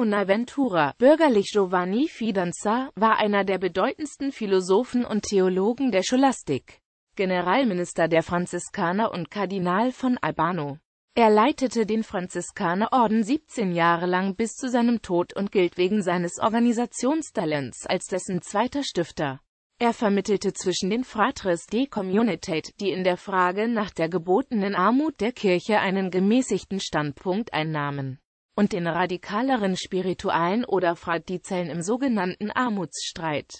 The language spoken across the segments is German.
Bonaventura, bürgerlich Giovanni Fidanza, war einer der bedeutendsten Philosophen und Theologen der Scholastik, Generalminister der Franziskaner und Kardinal von Albano. Er leitete den Franziskanerorden 17 Jahre lang bis zu seinem Tod und gilt wegen seines Organisationstalents als dessen zweiter Stifter. Er vermittelte zwischen den Fratres de Communitate, die in der Frage nach der gebotenen Armut der Kirche einen gemäßigten Standpunkt einnahmen und den radikaleren Spiritualen oder Fradizellen im sogenannten Armutsstreit.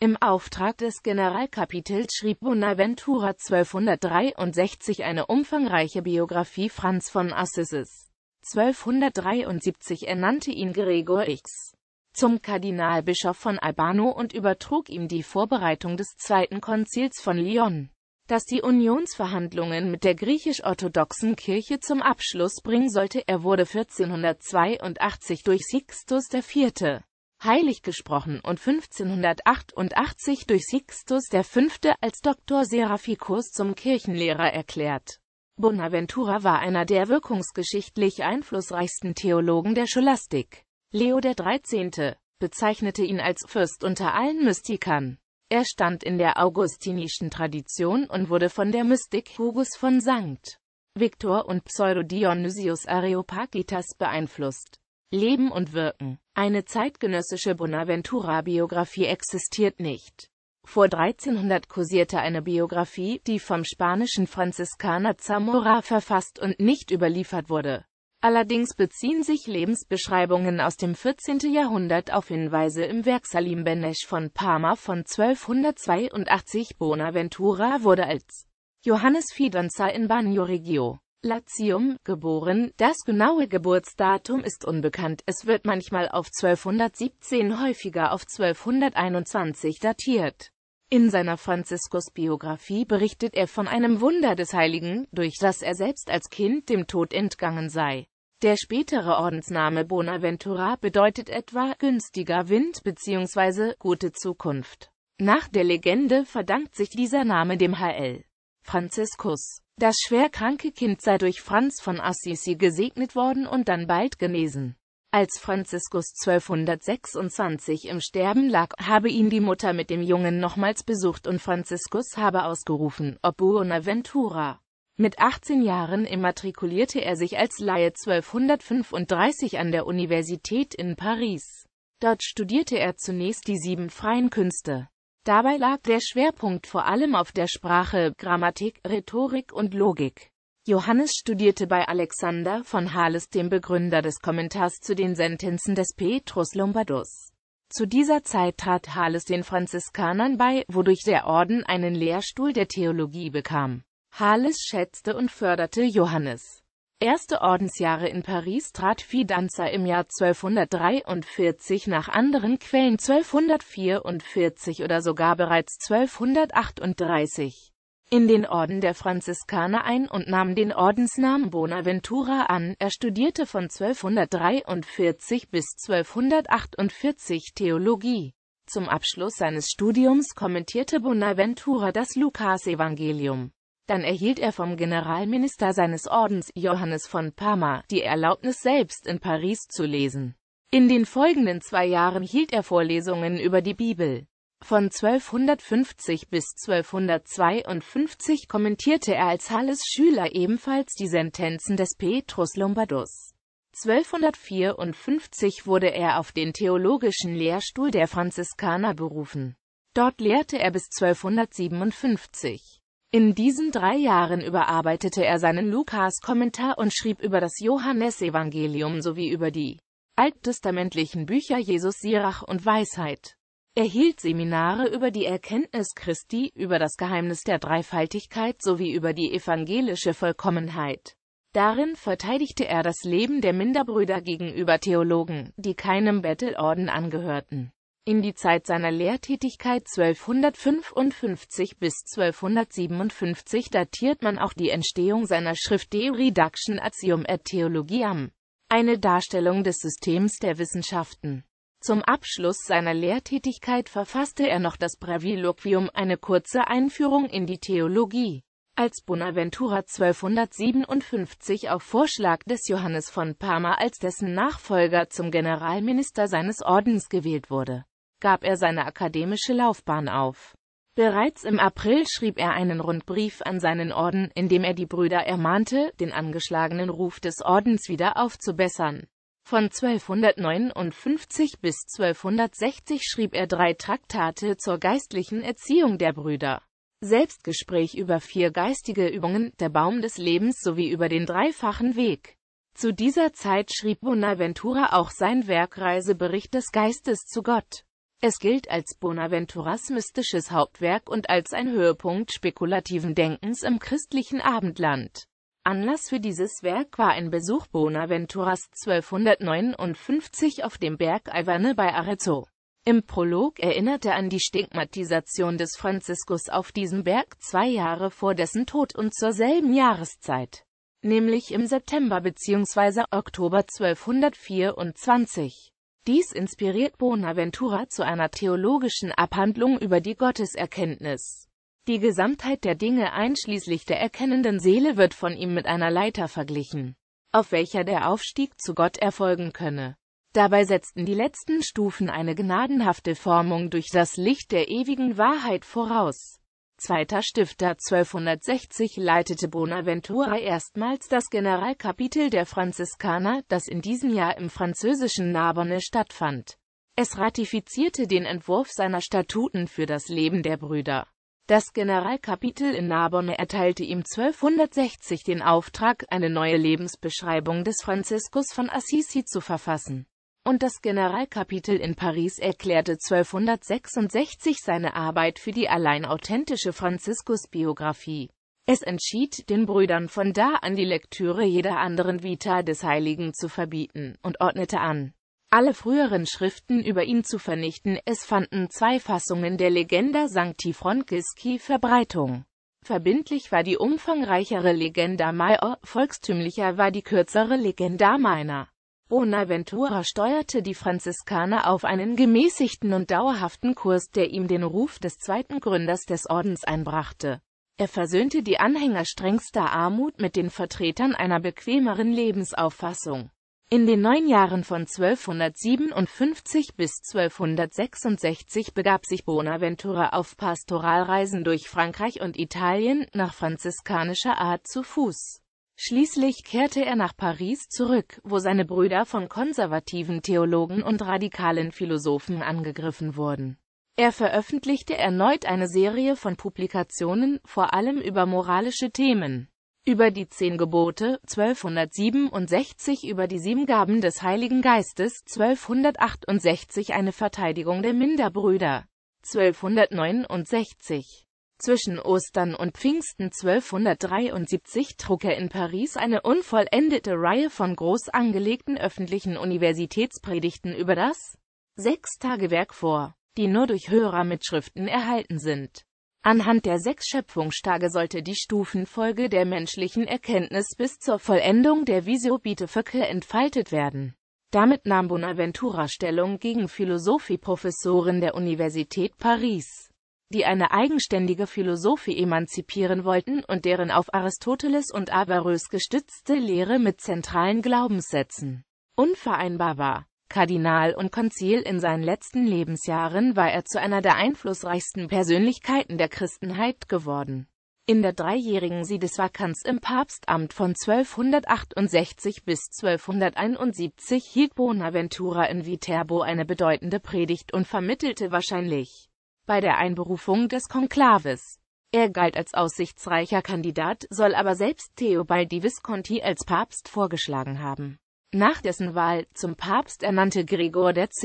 Im Auftrag des Generalkapitels schrieb Bonaventura 1263 eine umfangreiche Biografie Franz von Assises. 1273 ernannte ihn Gregor X zum Kardinalbischof von Albano und übertrug ihm die Vorbereitung des Zweiten Konzils von Lyon das die Unionsverhandlungen mit der griechisch-orthodoxen Kirche zum Abschluss bringen sollte. Er wurde 1482 durch Sixtus IV. heilig gesprochen und 1588 durch Sixtus V. als Dr. Seraphicus zum Kirchenlehrer erklärt. Bonaventura war einer der wirkungsgeschichtlich einflussreichsten Theologen der Scholastik. Leo XIII. bezeichnete ihn als Fürst unter allen Mystikern. Er stand in der augustinischen Tradition und wurde von der Mystik Hugus von St. Viktor und Pseudo-Dionysius Areopagitas beeinflusst. Leben und Wirken Eine zeitgenössische Bonaventura-Biografie existiert nicht. Vor 1300 kursierte eine Biografie, die vom spanischen Franziskaner Zamora verfasst und nicht überliefert wurde. Allerdings beziehen sich Lebensbeschreibungen aus dem 14. Jahrhundert auf Hinweise im Werk Salim Benesch von Parma von 1282. Bonaventura wurde als Johannes Fidanza in Bagno Regio, Latium, geboren. Das genaue Geburtsdatum ist unbekannt, es wird manchmal auf 1217, häufiger auf 1221 datiert. In seiner Franziskus-Biografie berichtet er von einem Wunder des Heiligen, durch das er selbst als Kind dem Tod entgangen sei. Der spätere Ordensname Bonaventura bedeutet etwa günstiger Wind bzw. gute Zukunft. Nach der Legende verdankt sich dieser Name dem HL. Franziskus. Das schwer kranke Kind sei durch Franz von Assisi gesegnet worden und dann bald genesen. Als Franziskus 1226 im Sterben lag, habe ihn die Mutter mit dem Jungen nochmals besucht und Franziskus habe ausgerufen, ob Buonaventura. Mit 18 Jahren immatrikulierte er sich als Laie 1235 an der Universität in Paris. Dort studierte er zunächst die sieben freien Künste. Dabei lag der Schwerpunkt vor allem auf der Sprache, Grammatik, Rhetorik und Logik. Johannes studierte bei Alexander von Hales, dem Begründer des Kommentars zu den Sentenzen des Petrus Lombardus. Zu dieser Zeit trat Hales den Franziskanern bei, wodurch der Orden einen Lehrstuhl der Theologie bekam. Hales schätzte und förderte Johannes. Erste Ordensjahre in Paris trat Fidanza im Jahr 1243 nach anderen Quellen 1244 oder sogar bereits 1238 in den Orden der Franziskaner ein und nahm den Ordensnamen Bonaventura an. Er studierte von 1243 bis 1248 Theologie. Zum Abschluss seines Studiums kommentierte Bonaventura das Lukasevangelium. Dann erhielt er vom Generalminister seines Ordens, Johannes von Parma, die Erlaubnis selbst in Paris zu lesen. In den folgenden zwei Jahren hielt er Vorlesungen über die Bibel. Von 1250 bis 1252 kommentierte er als Halles Schüler ebenfalls die Sentenzen des Petrus Lombardus. 1254 wurde er auf den theologischen Lehrstuhl der Franziskaner berufen. Dort lehrte er bis 1257. In diesen drei Jahren überarbeitete er seinen Lukas-Kommentar und schrieb über das Johannesevangelium sowie über die alttestamentlichen Bücher Jesus Sirach und Weisheit. Er hielt Seminare über die Erkenntnis Christi, über das Geheimnis der Dreifaltigkeit sowie über die evangelische Vollkommenheit. Darin verteidigte er das Leben der Minderbrüder gegenüber Theologen, die keinem Bettelorden angehörten. In die Zeit seiner Lehrtätigkeit 1255 bis 1257 datiert man auch die Entstehung seiner Schrift De Reduction Axiom et Theologiam, eine Darstellung des Systems der Wissenschaften. Zum Abschluss seiner Lehrtätigkeit verfasste er noch das Breviloquium, eine kurze Einführung in die Theologie. Als Bonaventura 1257 auf Vorschlag des Johannes von Parma als dessen Nachfolger zum Generalminister seines Ordens gewählt wurde, gab er seine akademische Laufbahn auf. Bereits im April schrieb er einen Rundbrief an seinen Orden, in dem er die Brüder ermahnte, den angeschlagenen Ruf des Ordens wieder aufzubessern. Von 1259 bis 1260 schrieb er drei Traktate zur geistlichen Erziehung der Brüder. Selbstgespräch über vier geistige Übungen, der Baum des Lebens sowie über den dreifachen Weg. Zu dieser Zeit schrieb Bonaventura auch sein Werk Reisebericht des Geistes zu Gott. Es gilt als Bonaventuras mystisches Hauptwerk und als ein Höhepunkt spekulativen Denkens im christlichen Abendland. Anlass für dieses Werk war ein Besuch Bonaventuras 1259 auf dem Berg Ivane bei Arezzo. Im Prolog erinnert er an die Stigmatisation des Franziskus auf diesem Berg zwei Jahre vor dessen Tod und zur selben Jahreszeit, nämlich im September bzw. Oktober 1224. Dies inspiriert Bonaventura zu einer theologischen Abhandlung über die Gotteserkenntnis. Die Gesamtheit der Dinge einschließlich der erkennenden Seele wird von ihm mit einer Leiter verglichen, auf welcher der Aufstieg zu Gott erfolgen könne. Dabei setzten die letzten Stufen eine gnadenhafte Formung durch das Licht der ewigen Wahrheit voraus. Zweiter Stifter 1260 leitete Bonaventura erstmals das Generalkapitel der Franziskaner, das in diesem Jahr im französischen Narbonne stattfand. Es ratifizierte den Entwurf seiner Statuten für das Leben der Brüder. Das Generalkapitel in Narbonne erteilte ihm 1260 den Auftrag, eine neue Lebensbeschreibung des Franziskus von Assisi zu verfassen. Und das Generalkapitel in Paris erklärte 1266 seine Arbeit für die allein authentische Franziskusbiografie. Es entschied, den Brüdern von da an die Lektüre jeder anderen Vita des Heiligen zu verbieten, und ordnete an, alle früheren Schriften über ihn zu vernichten. Es fanden zwei Fassungen der Legenda Sancti Frontiski Verbreitung. Verbindlich war die umfangreichere Legenda Maior, volkstümlicher war die kürzere Legenda Meiner. Bonaventura steuerte die Franziskaner auf einen gemäßigten und dauerhaften Kurs, der ihm den Ruf des zweiten Gründers des Ordens einbrachte. Er versöhnte die Anhänger strengster Armut mit den Vertretern einer bequemeren Lebensauffassung. In den neun Jahren von 1257 bis 1266 begab sich Bonaventura auf Pastoralreisen durch Frankreich und Italien, nach franziskanischer Art zu Fuß. Schließlich kehrte er nach Paris zurück, wo seine Brüder von konservativen Theologen und radikalen Philosophen angegriffen wurden. Er veröffentlichte erneut eine Serie von Publikationen, vor allem über moralische Themen über die Zehn Gebote 1267, über die Sieben Gaben des Heiligen Geistes 1268, eine Verteidigung der Minderbrüder 1269. Zwischen Ostern und Pfingsten 1273 trug er in Paris eine unvollendete Reihe von groß angelegten öffentlichen Universitätspredigten über das Sechstagewerk vor, die nur durch Hörermitschriften erhalten sind. Anhand der sechs Schöpfungstage sollte die Stufenfolge der menschlichen Erkenntnis bis zur Vollendung der Visio Biteferke entfaltet werden. Damit nahm Bonaventura Stellung gegen Philosophieprofessoren der Universität Paris, die eine eigenständige Philosophie emanzipieren wollten und deren auf Aristoteles und Averroes gestützte Lehre mit zentralen Glaubenssätzen unvereinbar war. Kardinal und Konzil in seinen letzten Lebensjahren war er zu einer der einflussreichsten Persönlichkeiten der Christenheit geworden. In der dreijährigen Sidesvakanz im Papstamt von 1268 bis 1271 hielt Bonaventura in Viterbo eine bedeutende Predigt und vermittelte wahrscheinlich bei der Einberufung des Konklaves. Er galt als aussichtsreicher Kandidat, soll aber selbst Theobaldi Visconti als Papst vorgeschlagen haben. Nach dessen Wahl zum Papst ernannte Gregor X.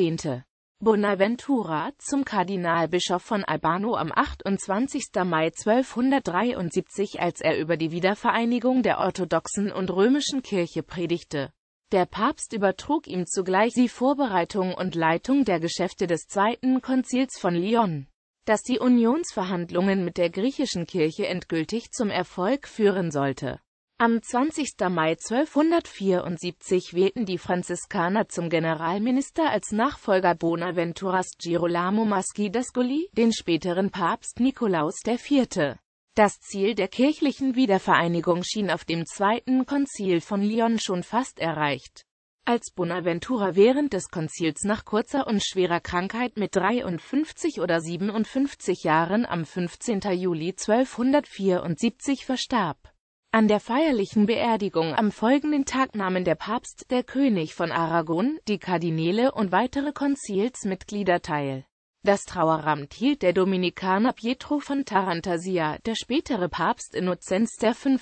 Bonaventura zum Kardinalbischof von Albano am 28. Mai 1273, als er über die Wiedervereinigung der orthodoxen und römischen Kirche predigte. Der Papst übertrug ihm zugleich die Vorbereitung und Leitung der Geschäfte des Zweiten Konzils von Lyon. Dass die Unionsverhandlungen mit der griechischen Kirche endgültig zum Erfolg führen sollte. Am 20. Mai 1274 wählten die Franziskaner zum Generalminister als Nachfolger Bonaventuras Girolamo Maschi den späteren Papst Nikolaus IV. Das Ziel der kirchlichen Wiedervereinigung schien auf dem Zweiten Konzil von Lyon schon fast erreicht. Als Bonaventura während des Konzils nach kurzer und schwerer Krankheit mit 53 oder 57 Jahren am 15. Juli 1274 verstarb, an der feierlichen Beerdigung am folgenden Tag nahmen der Papst, der König von Aragon, die Kardinäle und weitere Konzilsmitglieder teil. Das Traueramt hielt der Dominikaner Pietro von Tarantasia, der spätere Papst Innozenz V.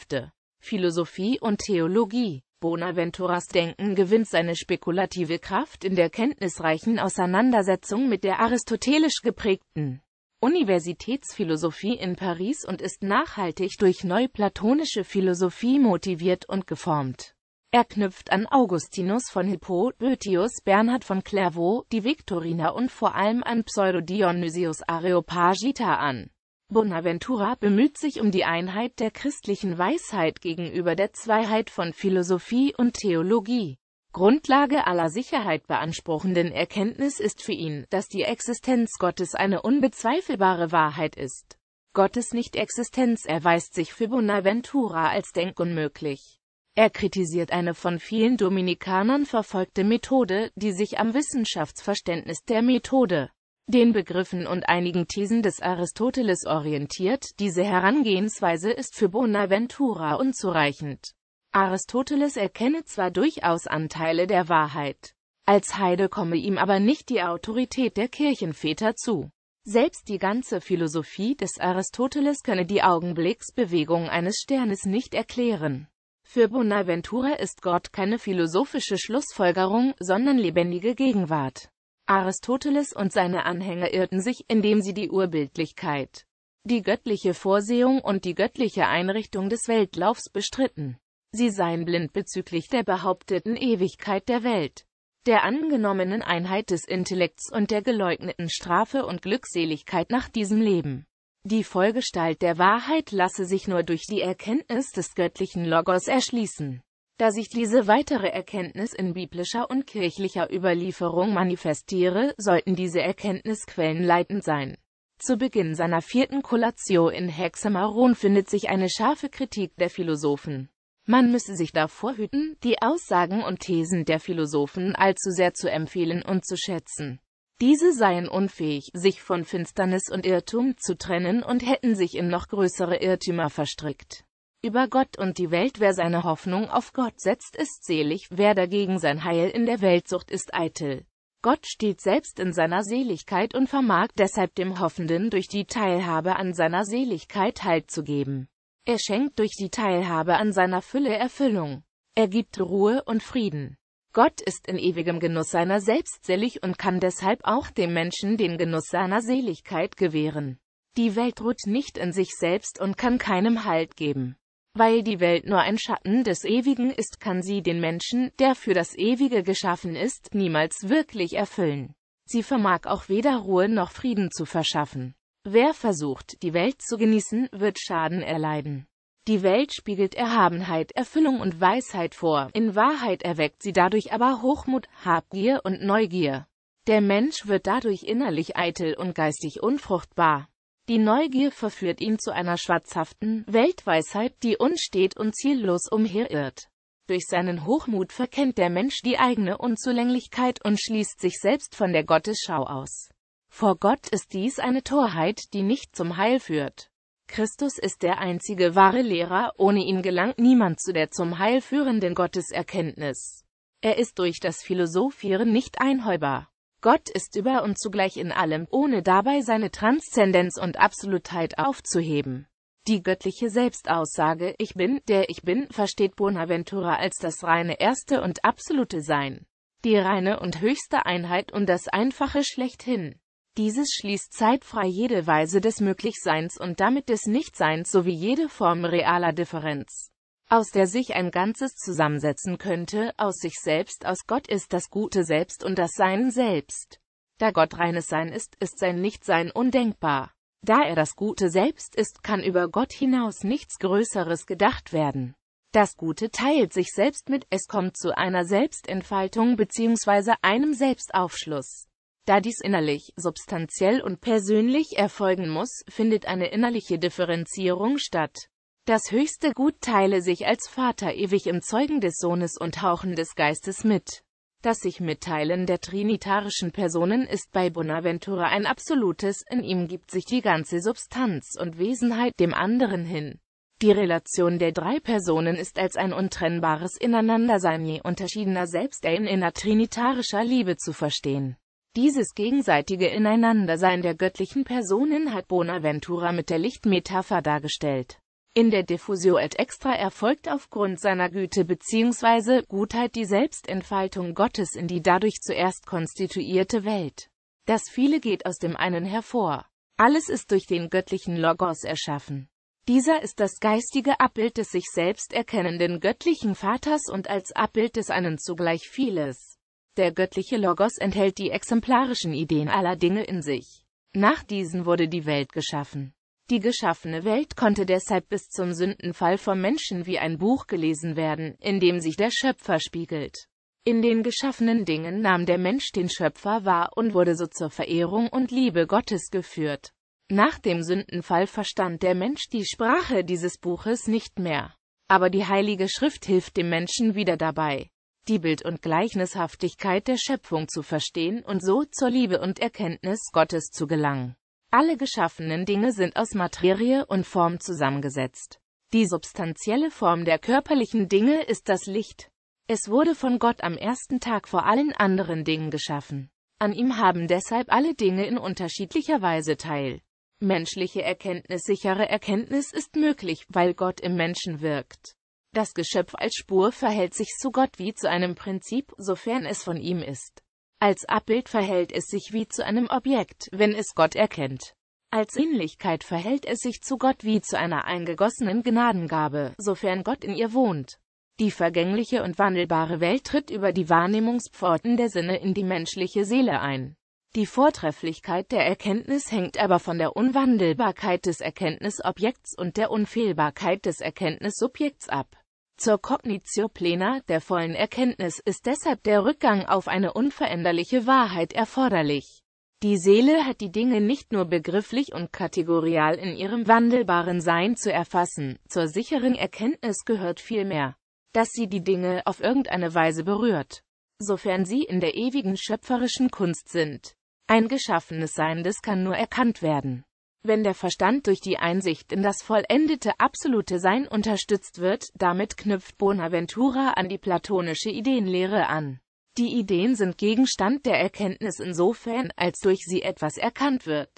Philosophie und Theologie Bonaventuras Denken gewinnt seine spekulative Kraft in der kenntnisreichen Auseinandersetzung mit der aristotelisch geprägten Universitätsphilosophie in Paris und ist nachhaltig durch neuplatonische Philosophie motiviert und geformt. Er knüpft an Augustinus von Hippo, Boethius, Bernhard von Clairvaux, die Viktoriner und vor allem an Pseudo-Dionysius Areopagita an. Bonaventura bemüht sich um die Einheit der christlichen Weisheit gegenüber der Zweiheit von Philosophie und Theologie. Grundlage aller Sicherheit beanspruchenden Erkenntnis ist für ihn, dass die Existenz Gottes eine unbezweifelbare Wahrheit ist. Gottes Nicht-Existenz erweist sich für Bonaventura als denkunmöglich. Er kritisiert eine von vielen Dominikanern verfolgte Methode, die sich am Wissenschaftsverständnis der Methode, den Begriffen und einigen Thesen des Aristoteles orientiert. Diese Herangehensweise ist für Bonaventura unzureichend. Aristoteles erkenne zwar durchaus Anteile der Wahrheit, als Heide komme ihm aber nicht die Autorität der Kirchenväter zu. Selbst die ganze Philosophie des Aristoteles könne die Augenblicksbewegung eines Sternes nicht erklären. Für Bonaventura ist Gott keine philosophische Schlussfolgerung, sondern lebendige Gegenwart. Aristoteles und seine Anhänger irrten sich, indem sie die Urbildlichkeit, die göttliche Vorsehung und die göttliche Einrichtung des Weltlaufs bestritten. Sie seien blind bezüglich der behaupteten Ewigkeit der Welt, der angenommenen Einheit des Intellekts und der geleugneten Strafe und Glückseligkeit nach diesem Leben. Die Vollgestalt der Wahrheit lasse sich nur durch die Erkenntnis des göttlichen Logos erschließen. Da sich diese weitere Erkenntnis in biblischer und kirchlicher Überlieferung manifestiere, sollten diese Erkenntnisquellen leitend sein. Zu Beginn seiner vierten Kollatio in Hexameron findet sich eine scharfe Kritik der Philosophen. Man müsse sich davor hüten, die Aussagen und Thesen der Philosophen allzu sehr zu empfehlen und zu schätzen. Diese seien unfähig, sich von Finsternis und Irrtum zu trennen und hätten sich in noch größere Irrtümer verstrickt. Über Gott und die Welt wer seine Hoffnung auf Gott setzt, ist selig, wer dagegen sein Heil in der Weltsucht ist eitel. Gott steht selbst in seiner Seligkeit und vermag deshalb dem Hoffenden durch die Teilhabe an seiner Seligkeit Halt zu geben. Er schenkt durch die Teilhabe an seiner Fülle Erfüllung. Er gibt Ruhe und Frieden. Gott ist in ewigem Genuss seiner selbst und kann deshalb auch dem Menschen den Genuss seiner Seligkeit gewähren. Die Welt ruht nicht in sich selbst und kann keinem Halt geben. Weil die Welt nur ein Schatten des Ewigen ist, kann sie den Menschen, der für das Ewige geschaffen ist, niemals wirklich erfüllen. Sie vermag auch weder Ruhe noch Frieden zu verschaffen. Wer versucht, die Welt zu genießen, wird Schaden erleiden. Die Welt spiegelt Erhabenheit, Erfüllung und Weisheit vor, in Wahrheit erweckt sie dadurch aber Hochmut, Habgier und Neugier. Der Mensch wird dadurch innerlich eitel und geistig unfruchtbar. Die Neugier verführt ihn zu einer schwarzhaften Weltweisheit, die unstet und ziellos umherirrt. Durch seinen Hochmut verkennt der Mensch die eigene Unzulänglichkeit und schließt sich selbst von der Gottesschau aus. Vor Gott ist dies eine Torheit, die nicht zum Heil führt. Christus ist der einzige wahre Lehrer, ohne ihn gelangt niemand zu der zum Heil führenden Gotteserkenntnis. Er ist durch das Philosophieren nicht einheubar. Gott ist über und zugleich in allem, ohne dabei seine Transzendenz und Absolutheit aufzuheben. Die göttliche Selbstaussage Ich bin, der ich bin, versteht Bonaventura als das reine erste und absolute Sein, die reine und höchste Einheit und das einfache Schlechthin. Dieses schließt zeitfrei jede Weise des Möglichseins und damit des Nichtseins sowie jede Form realer Differenz, aus der sich ein Ganzes zusammensetzen könnte, aus sich selbst, aus Gott ist das Gute selbst und das Sein selbst. Da Gott reines Sein ist, ist sein Nichtsein undenkbar. Da er das Gute selbst ist, kann über Gott hinaus nichts Größeres gedacht werden. Das Gute teilt sich selbst mit, es kommt zu einer Selbstentfaltung bzw. einem Selbstaufschluss. Da dies innerlich, substanziell und persönlich erfolgen muss, findet eine innerliche Differenzierung statt. Das höchste Gut teile sich als Vater ewig im Zeugen des Sohnes und Hauchen des Geistes mit. Das sich mitteilen der trinitarischen Personen ist bei Bonaventura ein absolutes, in ihm gibt sich die ganze Substanz und Wesenheit dem anderen hin. Die Relation der drei Personen ist als ein untrennbares Ineinandersein je unterschiedener Selbst in innertrinitarischer Liebe zu verstehen. Dieses gegenseitige Ineinandersein der göttlichen Personen hat Bonaventura mit der Lichtmetapher dargestellt. In der Diffusio et extra erfolgt aufgrund seiner Güte bzw. Gutheit die Selbstentfaltung Gottes in die dadurch zuerst konstituierte Welt. Das Viele geht aus dem einen hervor. Alles ist durch den göttlichen Logos erschaffen. Dieser ist das geistige Abbild des sich selbst erkennenden göttlichen Vaters und als Abbild des einen zugleich vieles. Der göttliche Logos enthält die exemplarischen Ideen aller Dinge in sich. Nach diesen wurde die Welt geschaffen. Die geschaffene Welt konnte deshalb bis zum Sündenfall vom Menschen wie ein Buch gelesen werden, in dem sich der Schöpfer spiegelt. In den geschaffenen Dingen nahm der Mensch den Schöpfer wahr und wurde so zur Verehrung und Liebe Gottes geführt. Nach dem Sündenfall verstand der Mensch die Sprache dieses Buches nicht mehr. Aber die Heilige Schrift hilft dem Menschen wieder dabei, die Bild- und Gleichnishaftigkeit der Schöpfung zu verstehen und so zur Liebe und Erkenntnis Gottes zu gelangen. Alle geschaffenen Dinge sind aus Materie und Form zusammengesetzt. Die substanzielle Form der körperlichen Dinge ist das Licht. Es wurde von Gott am ersten Tag vor allen anderen Dingen geschaffen. An ihm haben deshalb alle Dinge in unterschiedlicher Weise teil. Menschliche Erkenntnis, sichere Erkenntnis ist möglich, weil Gott im Menschen wirkt. Das Geschöpf als Spur verhält sich zu Gott wie zu einem Prinzip, sofern es von ihm ist. Als Abbild verhält es sich wie zu einem Objekt, wenn es Gott erkennt. Als Ähnlichkeit verhält es sich zu Gott wie zu einer eingegossenen Gnadengabe, sofern Gott in ihr wohnt. Die vergängliche und wandelbare Welt tritt über die Wahrnehmungspforten der Sinne in die menschliche Seele ein. Die Vortrefflichkeit der Erkenntnis hängt aber von der Unwandelbarkeit des Erkenntnisobjekts und der Unfehlbarkeit des Erkenntnissubjekts ab zur Cognitio plena, der vollen Erkenntnis, ist deshalb der Rückgang auf eine unveränderliche Wahrheit erforderlich. Die Seele hat die Dinge nicht nur begrifflich und kategorial in ihrem wandelbaren Sein zu erfassen, zur sicheren Erkenntnis gehört vielmehr, dass sie die Dinge auf irgendeine Weise berührt, sofern sie in der ewigen schöpferischen Kunst sind. Ein geschaffenes Sein, des kann nur erkannt werden. Wenn der Verstand durch die Einsicht in das vollendete absolute Sein unterstützt wird, damit knüpft Bonaventura an die platonische Ideenlehre an. Die Ideen sind Gegenstand der Erkenntnis insofern, als durch sie etwas erkannt wird.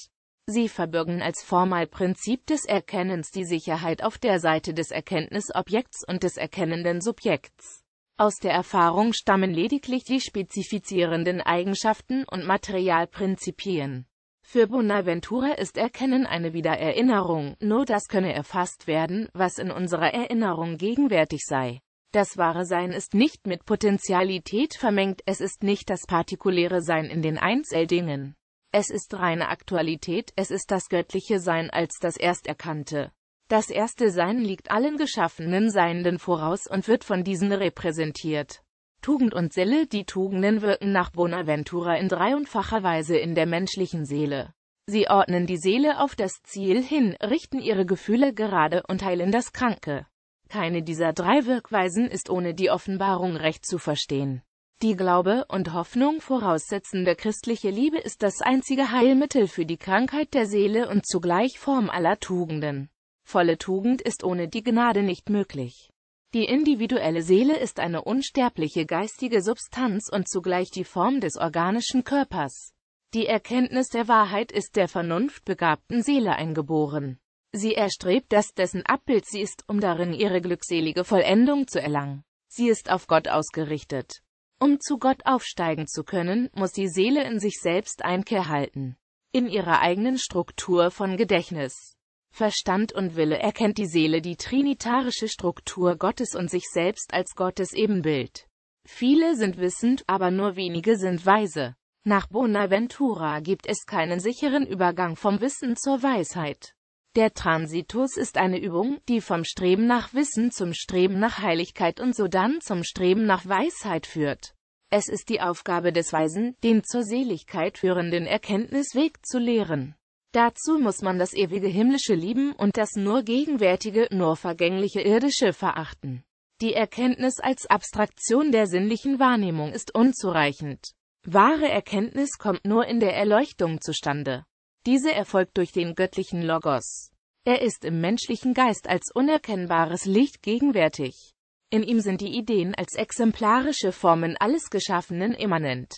Sie verbürgen als formal Prinzip des Erkennens die Sicherheit auf der Seite des Erkenntnisobjekts und des erkennenden Subjekts. Aus der Erfahrung stammen lediglich die spezifizierenden Eigenschaften und Materialprinzipien. Für Bonaventura ist Erkennen eine Wiedererinnerung, nur das könne erfasst werden, was in unserer Erinnerung gegenwärtig sei. Das wahre Sein ist nicht mit Potentialität vermengt, es ist nicht das partikuläre Sein in den Einzeldingen. Es ist reine Aktualität, es ist das göttliche Sein als das Ersterkannte. Das erste Sein liegt allen geschaffenen Seienden voraus und wird von diesen repräsentiert. Tugend und Seele Die Tugenden wirken nach Bonaventura in dreifacher Weise in der menschlichen Seele. Sie ordnen die Seele auf das Ziel hin, richten ihre Gefühle gerade und heilen das Kranke. Keine dieser drei Wirkweisen ist ohne die Offenbarung recht zu verstehen. Die Glaube und Hoffnung voraussetzende christliche Liebe ist das einzige Heilmittel für die Krankheit der Seele und zugleich Form aller Tugenden. Volle Tugend ist ohne die Gnade nicht möglich. Die individuelle Seele ist eine unsterbliche geistige Substanz und zugleich die Form des organischen Körpers. Die Erkenntnis der Wahrheit ist der vernunftbegabten Seele eingeboren. Sie erstrebt das, dessen Abbild sie ist, um darin ihre glückselige Vollendung zu erlangen. Sie ist auf Gott ausgerichtet. Um zu Gott aufsteigen zu können, muss die Seele in sich selbst Einkehr halten. In ihrer eigenen Struktur von Gedächtnis. Verstand und Wille erkennt die Seele die trinitarische Struktur Gottes und sich selbst als Gottes Ebenbild. Viele sind wissend, aber nur wenige sind weise. Nach Bonaventura gibt es keinen sicheren Übergang vom Wissen zur Weisheit. Der Transitus ist eine Übung, die vom Streben nach Wissen zum Streben nach Heiligkeit und sodann zum Streben nach Weisheit führt. Es ist die Aufgabe des Weisen, den zur Seligkeit führenden Erkenntnisweg zu lehren. Dazu muss man das ewige Himmlische lieben und das nur gegenwärtige, nur vergängliche Irdische verachten. Die Erkenntnis als Abstraktion der sinnlichen Wahrnehmung ist unzureichend. Wahre Erkenntnis kommt nur in der Erleuchtung zustande. Diese erfolgt durch den göttlichen Logos. Er ist im menschlichen Geist als unerkennbares Licht gegenwärtig. In ihm sind die Ideen als exemplarische Formen alles Geschaffenen immanent.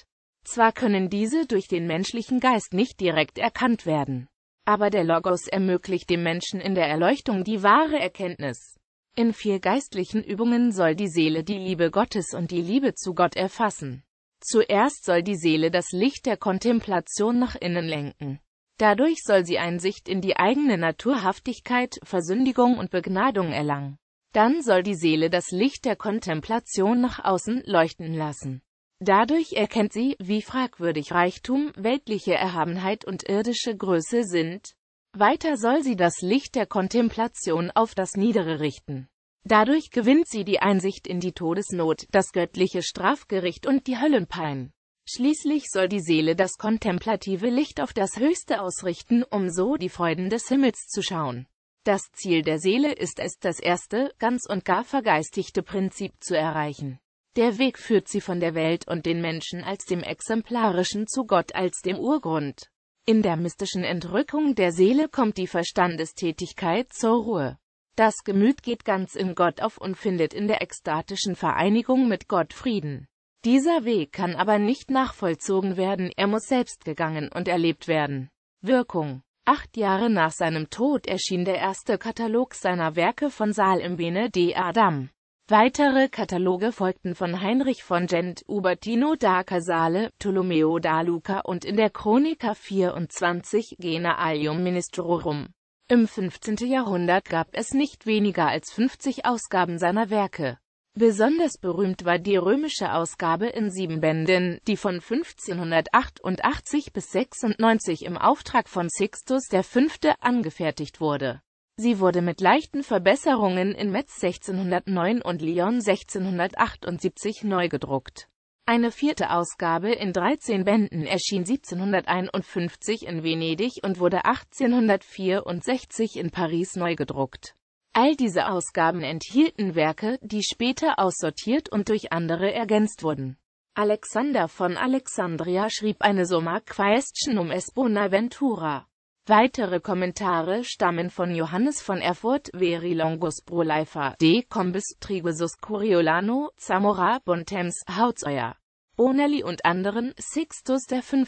Zwar können diese durch den menschlichen Geist nicht direkt erkannt werden, aber der Logos ermöglicht dem Menschen in der Erleuchtung die wahre Erkenntnis. In vier geistlichen Übungen soll die Seele die Liebe Gottes und die Liebe zu Gott erfassen. Zuerst soll die Seele das Licht der Kontemplation nach innen lenken. Dadurch soll sie Einsicht in die eigene Naturhaftigkeit, Versündigung und Begnadung erlangen. Dann soll die Seele das Licht der Kontemplation nach außen leuchten lassen. Dadurch erkennt sie, wie fragwürdig Reichtum, weltliche Erhabenheit und irdische Größe sind. Weiter soll sie das Licht der Kontemplation auf das Niedere richten. Dadurch gewinnt sie die Einsicht in die Todesnot, das göttliche Strafgericht und die Höllenpein. Schließlich soll die Seele das kontemplative Licht auf das Höchste ausrichten, um so die Freuden des Himmels zu schauen. Das Ziel der Seele ist es, das erste, ganz und gar vergeistigte Prinzip zu erreichen. Der Weg führt sie von der Welt und den Menschen als dem Exemplarischen zu Gott als dem Urgrund. In der mystischen Entrückung der Seele kommt die Verstandestätigkeit zur Ruhe. Das Gemüt geht ganz in Gott auf und findet in der ekstatischen Vereinigung mit Gott Frieden. Dieser Weg kann aber nicht nachvollzogen werden, er muss selbst gegangen und erlebt werden. Wirkung Acht Jahre nach seinem Tod erschien der erste Katalog seiner Werke von Saal im Bene de Adam. Weitere Kataloge folgten von Heinrich von Gent, Ubertino da Casale, Tolomeo da Luca und in der Chronica 24 Gena Alium Ministrorum. Im 15. Jahrhundert gab es nicht weniger als 50 Ausgaben seiner Werke. Besonders berühmt war die römische Ausgabe in sieben Bänden, die von 1588 bis 96 im Auftrag von Sixtus V. angefertigt wurde Sie wurde mit leichten Verbesserungen in Metz 1609 und Lyon 1678 neu gedruckt. Eine vierte Ausgabe in 13 Bänden erschien 1751 in Venedig und wurde 1864 in Paris neu gedruckt. All diese Ausgaben enthielten Werke, die später aussortiert und durch andere ergänzt wurden. Alexander von Alexandria schrieb eine Summa Quaestionum Espona Ventura. Weitere Kommentare stammen von Johannes von Erfurt, Veri Longus Proleifa, De Combis, Trigusus Coriolano, Zamora, Bontems, Hautzeuer, Bonelli und anderen, Sixtus V.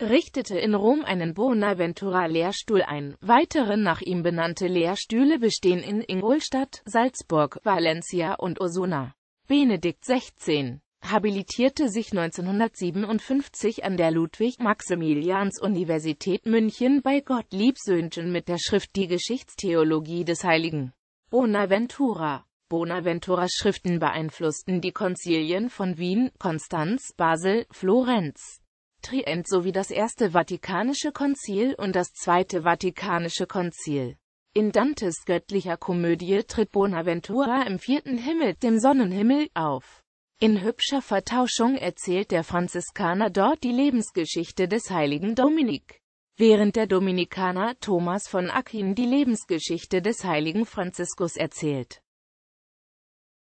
richtete in Rom einen Bonaventura-Lehrstuhl ein. Weitere nach ihm benannte Lehrstühle bestehen in Ingolstadt, Salzburg, Valencia und Osuna. Benedikt 16 habilitierte sich 1957 an der Ludwig-Maximilians-Universität München bei Gottlieb Söhngen mit der Schrift Die Geschichtstheologie des heiligen Bonaventura. Bonaventuras Schriften beeinflussten die Konzilien von Wien, Konstanz, Basel, Florenz, Trient sowie das Erste Vatikanische Konzil und das Zweite Vatikanische Konzil. In Dantes göttlicher Komödie tritt Bonaventura im vierten Himmel, dem Sonnenhimmel, auf. In hübscher Vertauschung erzählt der Franziskaner dort die Lebensgeschichte des heiligen Dominik, während der Dominikaner Thomas von Aquin die Lebensgeschichte des heiligen Franziskus erzählt